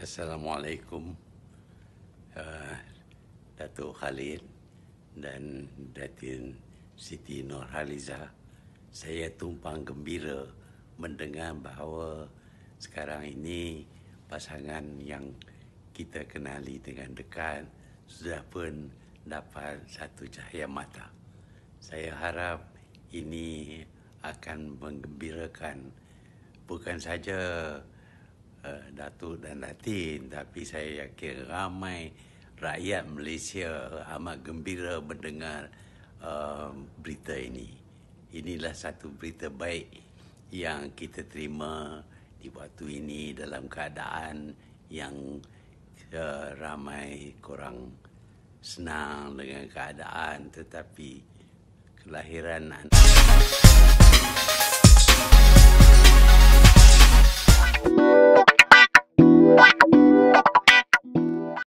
Assalamualaikum uh, eh, Dato' Khalid dan Datin Siti Nurhaliza saya tumpang gembira mendengar bahawa sekarang ini pasangan yang kita kenali dengan dekat sudah pun dapat satu cahaya mata. Saya harap ini akan menggembirakan bukan saja uh, Datuk dan Datin tapi saya yakin ramai rakyat Malaysia amat gembira mendengar uh, berita ini. Inilah satu berita baik yang kita terima di waktu ini dalam keadaan yang uh, ramai kurang senang dengan keadaan tetapi kelahiran anak